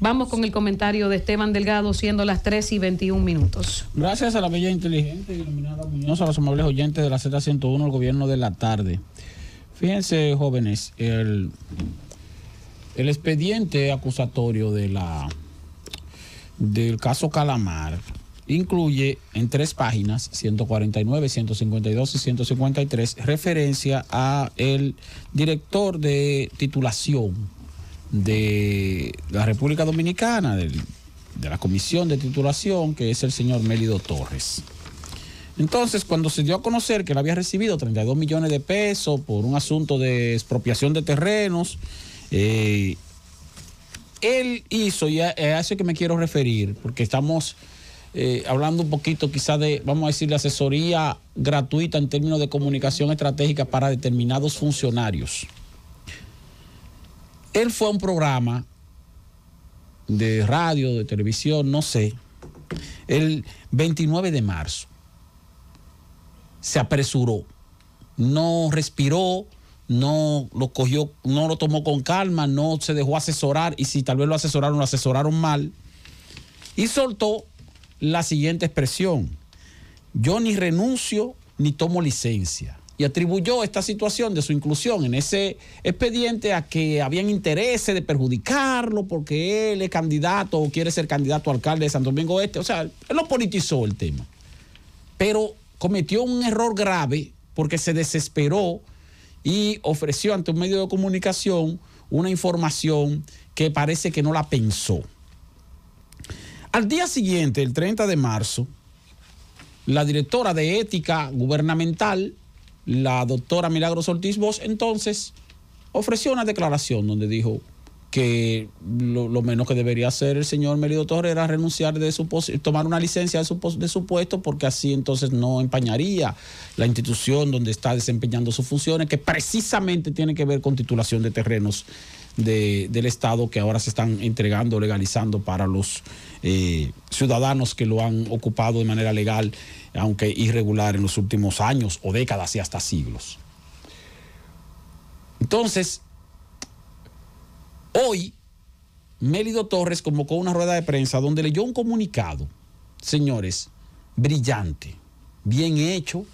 Vamos con el comentario de Esteban Delgado, siendo las 3 y 21 minutos. Gracias a la bella e inteligente y iluminada Muñoz, a los amables oyentes de la Z101, el gobierno de la tarde. Fíjense, jóvenes, el, el expediente acusatorio de la, del caso Calamar incluye en tres páginas, 149, 152 y 153, referencia a el director de titulación de la República Dominicana, de la Comisión de Titulación, que es el señor Mélido Torres. Entonces, cuando se dio a conocer que él había recibido 32 millones de pesos por un asunto de expropiación de terrenos, eh, él hizo, y a, eso que me quiero referir, porque estamos eh, hablando un poquito quizá de, vamos a decir, la asesoría gratuita en términos de comunicación estratégica para determinados funcionarios él fue a un programa de radio, de televisión, no sé, el 29 de marzo. Se apresuró, no respiró, no lo cogió, no lo tomó con calma, no se dejó asesorar y si tal vez lo asesoraron, lo asesoraron mal. Y soltó la siguiente expresión, yo ni renuncio ni tomo licencia y atribuyó esta situación de su inclusión en ese expediente a que habían interés de perjudicarlo porque él es candidato o quiere ser candidato a alcalde de San Domingo Este. O sea, él lo politizó el tema. Pero cometió un error grave porque se desesperó y ofreció ante un medio de comunicación una información que parece que no la pensó. Al día siguiente, el 30 de marzo, la directora de ética gubernamental la doctora Milagros Ortiz Bosch entonces ofreció una declaración donde dijo que lo, menos que debería hacer el señor Melido Torres era renunciar de su tomar una licencia de su, de su puesto porque así entonces no empañaría la institución donde está desempeñando sus funciones que precisamente tiene que ver con titulación de terrenos del Estado que ahora se están entregando, legalizando para los eh, ciudadanos que lo han ocupado de manera legal, aunque irregular en los últimos años o décadas y hasta siglos. Entonces, hoy, Mélido Torres convocó una rueda de prensa donde leyó un comunicado, señores, brillante, bien hecho,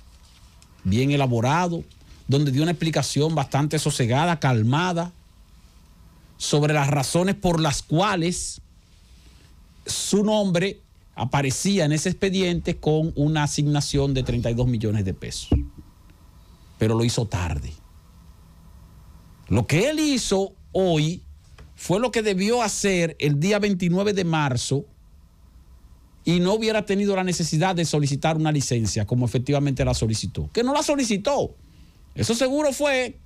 bien elaborado, donde dio una explicación bastante sosegada, calmada, sobre las razones por las cuales su nombre aparecía en ese expediente con una asignación de 32 millones de pesos. Pero lo hizo tarde. Lo que él hizo hoy fue lo que debió hacer el día 29 de marzo y no hubiera tenido la necesidad de solicitar una licencia como efectivamente la solicitó. Que no la solicitó. Eso seguro fue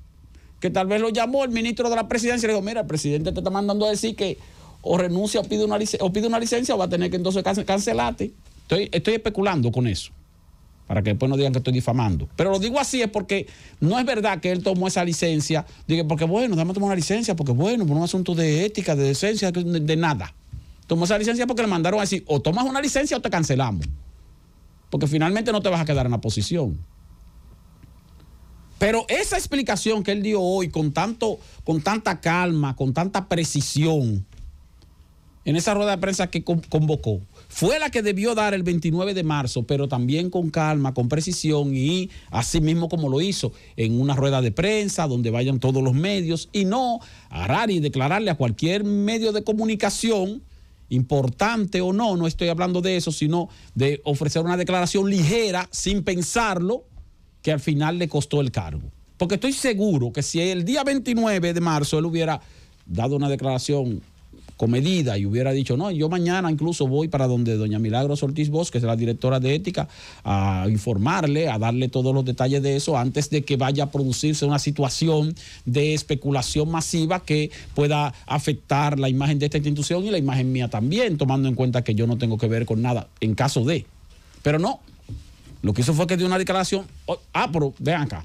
que tal vez lo llamó el ministro de la presidencia y le dijo, mira, el presidente te está mandando a decir que o renuncia o pide una, o pide una licencia o va a tener que entonces cancelarte. Estoy, estoy especulando con eso, para que después no digan que estoy difamando. Pero lo digo así es porque no es verdad que él tomó esa licencia. Dije, porque bueno, dame tomar una licencia, porque bueno, por un asunto de ética, de decencia, de, de nada. Tomó esa licencia porque le mandaron a decir, o tomas una licencia o te cancelamos. Porque finalmente no te vas a quedar en la posición. Pero esa explicación que él dio hoy con, tanto, con tanta calma, con tanta precisión, en esa rueda de prensa que convocó, fue la que debió dar el 29 de marzo, pero también con calma, con precisión y así mismo como lo hizo, en una rueda de prensa donde vayan todos los medios y no arar y declararle a cualquier medio de comunicación, importante o no, no estoy hablando de eso, sino de ofrecer una declaración ligera, sin pensarlo, que al final le costó el cargo. Porque estoy seguro que si el día 29 de marzo él hubiera dado una declaración comedida y hubiera dicho, no, yo mañana incluso voy para donde doña Milagros Ortiz Bosque... que es la directora de ética, a informarle, a darle todos los detalles de eso antes de que vaya a producirse una situación de especulación masiva que pueda afectar la imagen de esta institución y la imagen mía también, tomando en cuenta que yo no tengo que ver con nada en caso de. Pero no, lo que hizo fue que dio una declaración. Oh, ah, pero vean acá.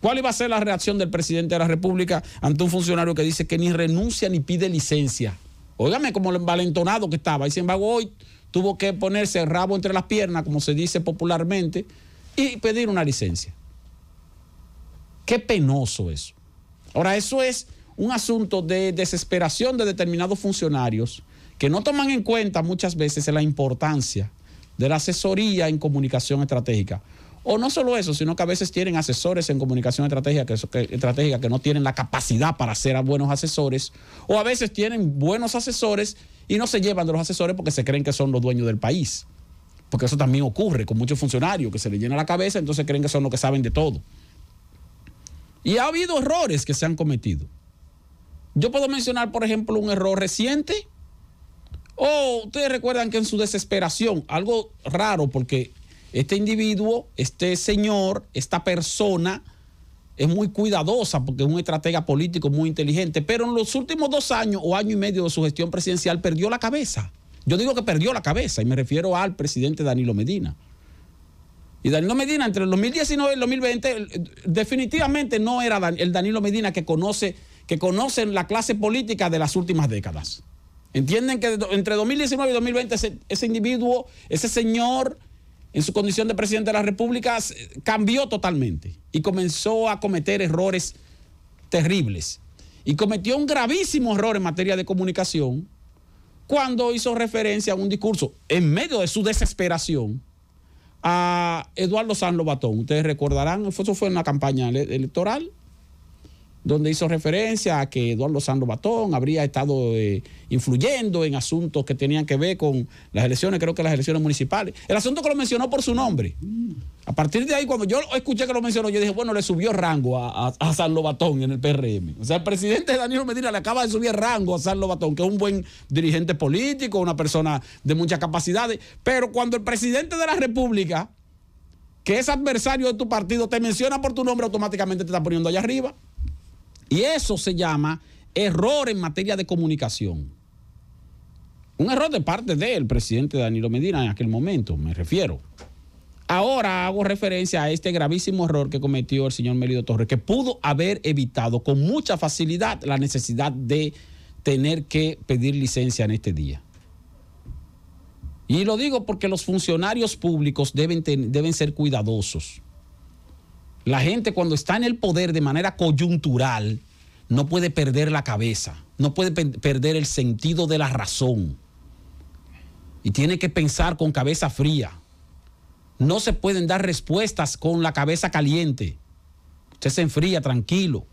¿Cuál iba a ser la reacción del presidente de la República ante un funcionario que dice que ni renuncia ni pide licencia? Óigame, como el envalentonado que estaba. Y sin embargo, hoy tuvo que ponerse el rabo entre las piernas, como se dice popularmente, y pedir una licencia. Qué penoso eso. Ahora, eso es un asunto de desesperación de determinados funcionarios que no toman en cuenta muchas veces la importancia de la asesoría en comunicación estratégica. O no solo eso, sino que a veces tienen asesores en comunicación estratégica que, estratégica que no tienen la capacidad para ser buenos asesores. O a veces tienen buenos asesores y no se llevan de los asesores porque se creen que son los dueños del país. Porque eso también ocurre con muchos funcionarios que se les llena la cabeza, entonces creen que son los que saben de todo. Y ha habido errores que se han cometido. Yo puedo mencionar, por ejemplo, un error reciente Oh, ustedes recuerdan que en su desesperación, algo raro porque este individuo, este señor, esta persona es muy cuidadosa porque es un estratega político muy inteligente, pero en los últimos dos años o año y medio de su gestión presidencial perdió la cabeza. Yo digo que perdió la cabeza y me refiero al presidente Danilo Medina. Y Danilo Medina, entre el 2019 y el 2020, definitivamente no era el Danilo Medina que conoce, que conoce la clase política de las últimas décadas. Entienden que entre 2019 y 2020 ese, individuo, ese señor en su condición de presidente de la República cambió totalmente y comenzó a cometer errores terribles. Y cometió un gravísimo error en materia de comunicación cuando hizo referencia a un discurso en medio de su desesperación a Eduardo San Batón. Ustedes recordarán, eso fue en la campaña electoral donde hizo referencia a que Eduardo Sandro Batón habría estado eh, influyendo en asuntos que tenían que ver con las elecciones, creo que las elecciones municipales. El asunto que lo mencionó por su nombre. A partir de ahí, cuando yo escuché que lo mencionó, yo dije, bueno, le subió rango a, a, Batón en el PRM. O sea, el presidente Danilo Medina le acaba de subir rango a San Batón, que es un buen dirigente político, una persona de muchas capacidades. Pero cuando el presidente de la República, que es adversario de tu partido, te menciona por tu nombre, automáticamente te está poniendo allá arriba. Y eso se llama error en materia de comunicación. Un error de parte del presidente Danilo Medina en aquel momento, me refiero. Ahora hago referencia a este gravísimo error que cometió el señor Melido Torres, que pudo haber evitado con mucha facilidad la necesidad de tener que pedir licencia en este día. Y lo digo porque los funcionarios públicos deben, deben ser cuidadosos. La gente cuando está en el poder de manera coyuntural no puede perder la cabeza, no puede perder el sentido de la razón. Y tiene que pensar con cabeza fría. No se pueden dar respuestas con la cabeza caliente. Usted se enfría, tranquilo.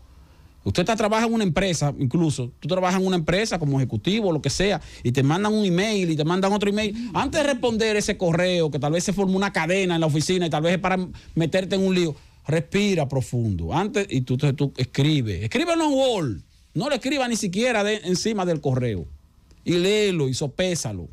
Usted está, trabaja en una empresa, incluso, tú trabajas en una empresa como ejecutivo, lo que sea, y te mandan un email y te mandan otro email. Antes de responder ese correo, que tal vez se formó una cadena en la oficina y tal vez es para meterte en un lío, respira profundo. Antes, y tú, tú escribe, Escríbelo en Word. No lo escriba ni siquiera de, encima del correo. Y léelo y sopésalo.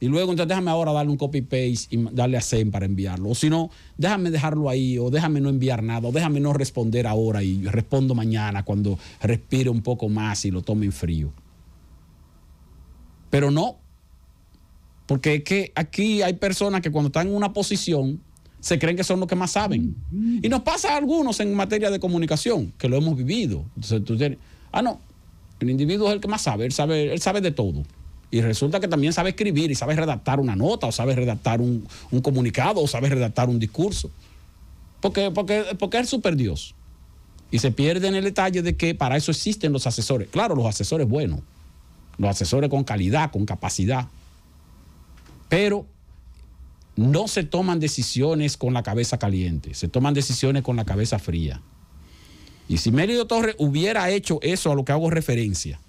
Y luego, entonces déjame ahora darle un copy-paste y darle a send para enviarlo. O si no, déjame dejarlo ahí, o déjame no enviar nada, o déjame no responder ahora y respondo mañana cuando respire un poco más y lo tome en frío. Pero no, porque es que aquí hay personas que cuando están en una posición se creen que son los que más saben. Y nos pasa a algunos en materia de comunicación, que lo hemos vivido. Entonces, tú tienes, ah, no, el individuo es el que más sabe, él sabe, de todo. Y resulta que también sabe escribir y sabe redactar una nota, o sabe redactar un, comunicado, o sabe redactar un discurso. Porque, porque, porque es el super Dios. Y se pierde en el detalle de que para eso existen los asesores. Claro, los asesores buenos, los asesores con calidad, con capacidad. Pero no se toman decisiones con la cabeza caliente, se toman decisiones con la cabeza fría. Y si Mérido Torres hubiera hecho eso a lo que hago referencia,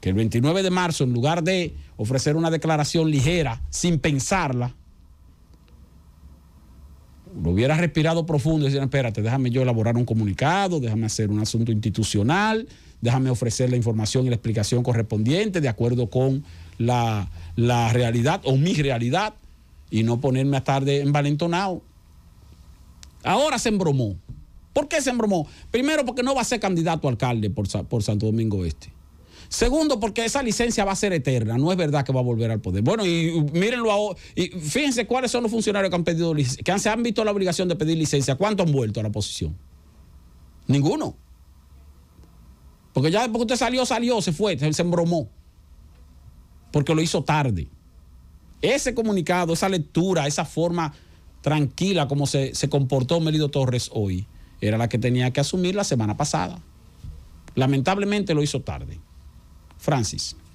que el 29 de marzo, en lugar de ofrecer una declaración ligera, sin pensarla, lo hubiera respirado profundo y decir, espérate, déjame yo elaborar un comunicado, déjame hacer un asunto institucional, déjame ofrecer la información y la explicación correspondiente de acuerdo con la, la realidad o mi realidad y no ponerme a tarde en envalentonado. Ahora se embromó. ¿Por qué se embromó? Primero, porque no va a ser candidato a alcalde por, Santo Domingo Este. Segundo, porque esa licencia va a ser eterna. No es verdad que va a volver al poder. Bueno, y mírenlo ahora. Y fíjense cuáles son los funcionarios que han pedido que se han visto la obligación de pedir licencia. ¿Cuántos han vuelto a la posición? Ninguno. Porque ya después que usted salió, salió, se fue, se embromó. Porque lo hizo tarde ese comunicado, esa lectura, esa forma tranquila como se, comportó Melido Torres hoy, era la que tenía que asumir la semana pasada. Lamentablemente lo hizo tarde. Francis.